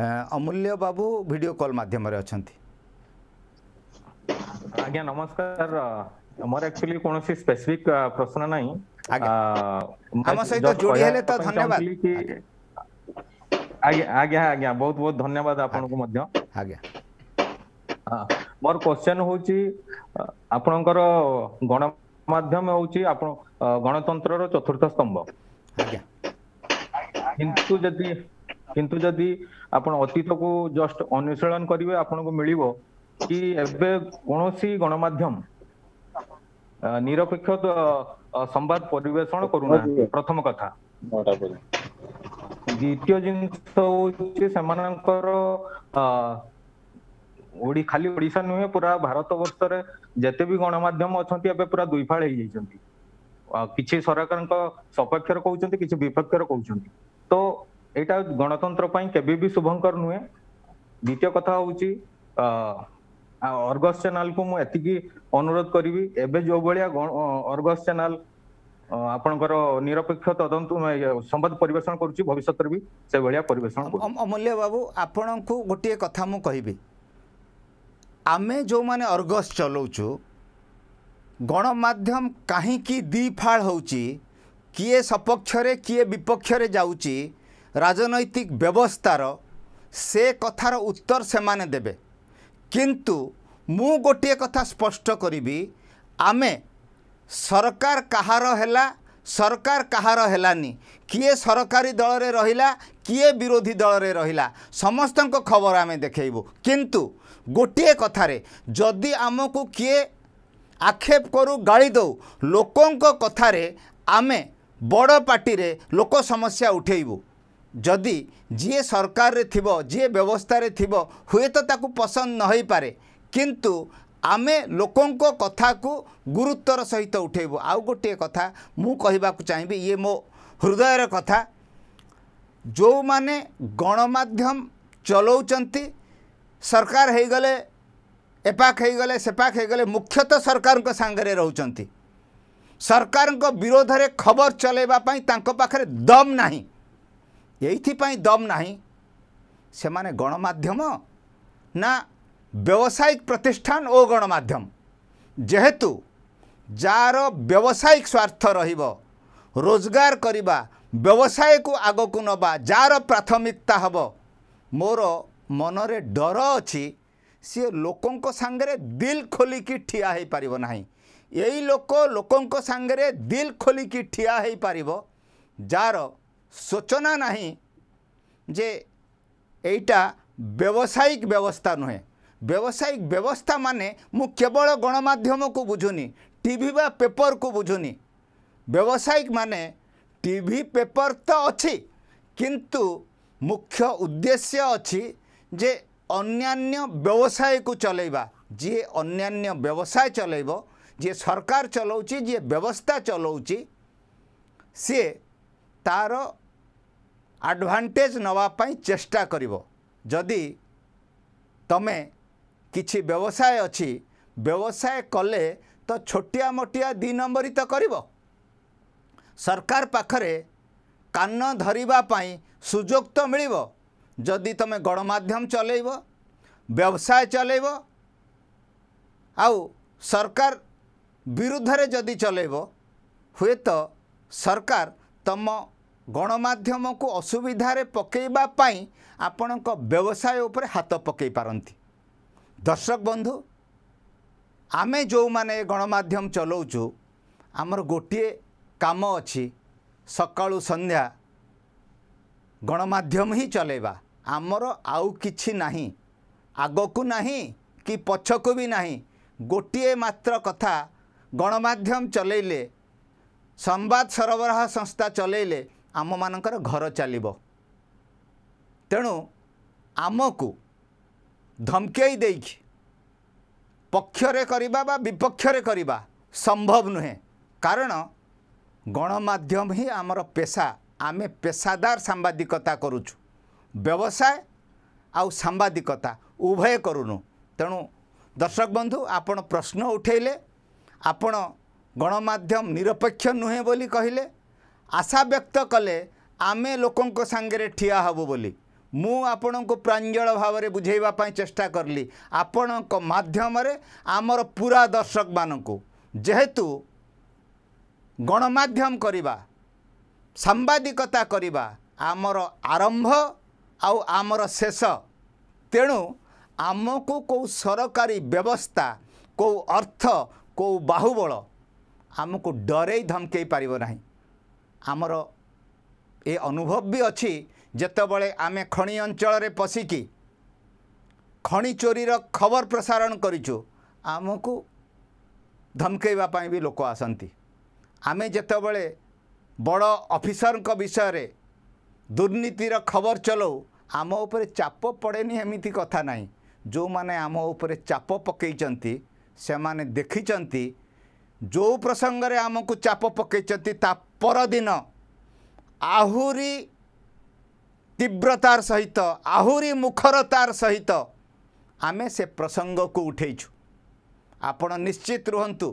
अमूल्य बाबू video call माध्यम रे अछंती आज्ञा नमस्कार मोर एक्चुअली कोनोसी स्पेसिफिक प्रश्न नै आ हम सहित जोडी हेले त धन्यवाद आ गया आ बहुत बहुत धन्यवाद आपन को मध्य आ गया मोर क्वेश्चन होची आपनकर गण माध्यम होची आपन गणतंत्र रो चतुर्थ स्तंभ आ किंतु यदि କିନ୍ତୁ ଯଦି ଆପଣ ଅତୀତକୁ ଜଷ୍ଟ ଅନୁଶୀଳନ କରିବେ ଆପଣଙ୍କୁ ମିଳିବ କି ଏବେ କୌଣସି ଗଣମାଧ୍ୟମ ନିରପେକ୍ଷ ସମ୍ବାଦ ପରିବେଷଣ କରୁନାହାନ୍ତି ପ୍ରଥମ କଥା ଦ୍ୱିତୀୟ ଜିନିଷ ହଉଛି ସେମାନଙ୍କର ଖାଲି ଓଡିଶା ନୁହେଁ ପୁରା ଭାରତ ବର୍ଷରେ ଯେତେ ବି ଗଣମାଧ୍ୟମ ଅଛନ୍ତି ଏବେ ପୁରା ଦୁଇଫାଳ ହେଇଯାଇଛନ୍ତି କିଛି ସରକାରଙ୍କ ସପକ୍ଷରେ କହୁଛନ୍ତି କିଛି ବିପକ୍ଷରେ କହୁଛନ୍ତି ତ ଏଇଟା ଗଣତନ୍ତ୍ର ପାଇଁ କେବେ ବି ଶୁଭଙ୍କର ନୁହେଁ ଦ୍ୱିତୀୟ କଥା ହଉଛି ଅର୍ଗସ ଚ୍ୟାନେଲକୁ ମୁଁ ଏତିକି ଅନୁରୋଧ କରିବି ଏବେ ଯୋଉ ଭଳିଆ ଅର୍ଗସ ଚ୍ୟାନେଲ ଆପଣଙ୍କର ନିରପେକ୍ଷ ତଦନ୍ତ ସମ୍ବାଦ ପରିବେଷଣ କରୁଛି ଭବିଷ୍ୟତରେ ବି ସେଭଳିଆ ପରିବେଷଣ ଅମୂଲ୍ୟ ବାବୁ ଆପଣଙ୍କୁ ଗୋଟିଏ କଥା ମୁଁ କହିବି ଆମେ ଯେଉଁମାନେ ଅର୍ଗସ ଚଲାଉଛୁ ଗଣମାଧ୍ୟମ କାହିଁକି ଦ୍ୱିଫାଳ ହେଉଛି କିଏ ସପକ୍ଷରେ କିଏ ବିପକ୍ଷରେ ଯାଉଛି ରାଜନୈତିକ ବ୍ୟବସ୍ଥାର ସେ କଥାର ଉତ୍ତର ସେମାନେ ଦେବେ କିନ୍ତୁ ମୁଁ ଗୋଟିଏ କଥା ସ୍ପଷ୍ଟ କରିବି ଆମେ ସରକାର କାହାର ହେଲା ସରକାର କାହାର ହେଲାନି କିଏ ସରକାରୀ ଦଳରେ ରହିଲା କିଏ ବିରୋଧୀ ଦଳରେ ରହିଲା ସମସ୍ତଙ୍କ ଖବର ଆମେ ଦେଖେଇବୁ କିନ୍ତୁ ଗୋଟିଏ କଥାରେ ଯଦି ଆମକୁ କିଏ ଆକ୍ଷେପ କରୁ ଗାଳି ଦେଉ ଲୋକଙ୍କ କଥାରେ ଆମେ ବଡ଼ ପାଟିରେ ଲୋକ ସମସ୍ୟା ଉଠେଇବୁ जे जि व्यवस्थ्य थियो हेतो तसन्त नहै पारे किंतु आमे लोक गुरुत्व सहित उठैबु आ गोटे कथा म चाहिँ ये मो हृदयर कथा जो गणमा चलाउँछ सरकार हुगले एपाकैगले सेपाकले मुख्यतः सरकारको विरोध रहे खबर चलैवाई तखेर दम नै ଏଇଥିପାଇଁ ଦମ୍ ନାହିଁ ସେମାନେ ଗଣମାଧ୍ୟମ ନା ବ୍ୟବସାୟିକ ପ୍ରତିଷ୍ଠାନ ଓ ଗଣମାଧ୍ୟମ ଯେହେତୁ ଯାହାର ବ୍ୟବସାୟିକ ସ୍ୱାର୍ଥ ରହିବ ରୋଜଗାର କରିବା ବ୍ୟବସାୟକୁ ଆଗକୁ ନେବା ଯାହାର ପ୍ରାଥମିକତା ହେବ ମୋର ମନରେ ଡର ଅଛି ସିଏ ଲୋକଙ୍କ ସାଙ୍ଗରେ ଦିଲ୍ ଖୋଲିକି ଠିଆ ହୋଇପାରିବ ନାହିଁ ଏଇ ଲୋକ ଲୋକଙ୍କ ସାଙ୍ଗରେ ଦିଲ୍ ଖୋଲିକି ଠିଆ ହୋଇପାରିବ ଯାହାର ସୂଚନା ନାହିଁ ଯେ ଏଇଟା ବ୍ୟବସାୟିକ ବ୍ୟବସ୍ଥା ନୁହେଁ ବ୍ୟବସାୟିକ ବ୍ୟବସ୍ଥା ମାନେ ମୁଁ କେବଳ ଗଣମାଧ୍ୟମକୁ ବୁଝୁନି ଟିଭି ବା ପେପରକୁ ବୁଝୁନି ବ୍ୟବସାୟିକ ମାନେ ଟିଭି ପେପର ତ ଅଛି କିନ୍ତୁ ମୁଖ୍ୟ ଉଦ୍ଦେଶ୍ୟ ଅଛି ଯେ ଅନ୍ୟାନ୍ୟ ବ୍ୟବସାୟକୁ ଚଲେଇବା ଯିଏ ଅନ୍ୟାନ୍ୟ ବ୍ୟବସାୟ ଚଲେଇବ ଯିଏ ସରକାର ଚଲାଉଛି ଯିଏ ବ୍ୟବସ୍ଥା ଚଲାଉଛି ସିଏ ତା'ର ଆଡ଼ଭାଣ୍ଟେଜ୍ ନେବା ପାଇଁ ଚେଷ୍ଟା କରିବ ଯଦି ତୁମେ କିଛି ବ୍ୟବସାୟ ଅଛି ବ୍ୟବସାୟ କଲେ ତ ଛୋଟିଆ ମୋଟିଆ ଦୁଇ ନମ୍ବରୀ ତ କରିବ ସରକାର ପାଖରେ କାନ ଧରିବା ପାଇଁ ସୁଯୋଗ ତ ମିଳିବ ଯଦି ତୁମେ ଗଣମାଧ୍ୟମ ଚଲେଇବ ବ୍ୟବସାୟ ଚଲେଇବ ଆଉ ସରକାର ବିରୁଦ୍ଧରେ ଯଦି ଚଲେଇବ ହୁଏତ ସରକାର ତୁମ ଗଣମାଧ୍ୟମକୁ ଅସୁବିଧାରେ ପକାଇବା ପାଇଁ ଆପଣଙ୍କ ବ୍ୟବସାୟ ଉପରେ ହାତ ପକାଇ ପାରନ୍ତି ଦର୍ଶକ ବନ୍ଧୁ ଆମେ ଯେଉଁମାନେ ଗଣମାଧ୍ୟମ ଚଲାଉଛୁ ଆମର ଗୋଟିଏ କାମ ଅଛି ସକାଳୁ ସନ୍ଧ୍ୟା ଗଣମାଧ୍ୟମ ହିଁ ଚଲାଇବା ଆମର ଆଉ କିଛି ନାହିଁ ଆଗକୁ ନାହିଁ କି ପଛକୁ ବି ନାହିଁ ଗୋଟିଏ ମାତ୍ର କଥା ଗଣମାଧ୍ୟମ ଚଲାଇଲେ ସମ୍ବାଦ ସରବରାହ ସଂସ୍ଥା ଚଲାଇଲେ ଆମ ମାନଙ୍କର ଘର ଚାଲିବ ତେଣୁ ଆମକୁ ଧମକେଇ ଦେଇକି ପକ୍ଷରେ କରିବା ବା ବିପକ୍ଷରେ କରିବା ସମ୍ଭବ ନୁହେଁ କାରଣ ଗଣମାଧ୍ୟମ ହିଁ ଆମର ପେଶା ଆମେ ପେସାଦାର ସାମ୍ବାଦିକତା କରୁଛୁ ବ୍ୟବସାୟ ଆଉ ସାମ୍ବାଦିକତା ଉଭୟ କରୁନୁ ତେଣୁ ଦର୍ଶକ ବନ୍ଧୁ ଆପଣ ପ୍ରଶ୍ନ ଉଠାଇଲେ ଆପଣ ଗଣମାଧ୍ୟମ ନିରପେକ୍ଷ ନୁହେଁ ବୋଲି କହିଲେ ଆଶା ବ୍ୟକ୍ତ କଲେ ଆମେ ଲୋକଙ୍କ ସାଙ୍ଗରେ ଠିଆ ହେବୁ ବୋଲି ମୁଁ ଆପଣଙ୍କୁ ପ୍ରାଞ୍ଜଳ ଭାବରେ ବୁଝାଇବା ପାଇଁ ଚେଷ୍ଟା କରିଲି ଆପଣଙ୍କ ମାଧ୍ୟମରେ ଆମର ପୁରା ଦର୍ଶକମାନଙ୍କୁ ଯେହେତୁ ଗଣମାଧ୍ୟମ କରିବା ସାମ୍ବାଦିକତା କରିବା ଆମର ଆରମ୍ଭ ଆଉ ଆମର ଶେଷ ତେଣୁ ଆମକୁ କେଉଁ ସରକାରୀ ବ୍ୟବସ୍ଥା କେଉଁ ଅର୍ଥ କେଉଁ ବାହୁବଳ ଆମକୁ ଡରେଇ ଧମକେଇ ପାରିବ ନାହିଁ ଆମର ଏ ଅନୁଭବ ବି ଅଛି ଯେତେବେଳେ ଆମେ ଖଣି ଅଞ୍ଚଳରେ ପଶିକି ଖଣି ଚୋରିର ଖବର ପ୍ରସାରଣ କରିଛୁ ଆମକୁ ଧମକେଇବା ପାଇଁ ବି ଲୋକ ଆସନ୍ତି ଆମେ ଯେତେବେଳେ ବଡ଼ ଅଫିସରଙ୍କ ବିଷୟରେ ଦୁର୍ନୀତିର ଖବର ଚଲାଉ ଆମ ଉପରେ ଚାପ ପଡ଼େନି ଏମିତି କଥା ନାହିଁ ଯେଉଁମାନେ ଆମ ଉପରେ ଚାପ ପକାଇଛନ୍ତି ସେମାନେ ଦେଖିଛନ୍ତି ଯେଉଁ ପ୍ରସଙ୍ଗରେ ଆମକୁ ଚାପ ପକାଇଛନ୍ତି ତା ପରଦିନ ଆହୁରି ତୀବ୍ରତାର ସହିତ ଆହୁରି ମୁଖରତାର ସହିତ ଆମେ ସେ ପ୍ରସଙ୍ଗକୁ ଉଠେଇଛୁ ଆପଣ ନିଶ୍ଚିତ ରୁହନ୍ତୁ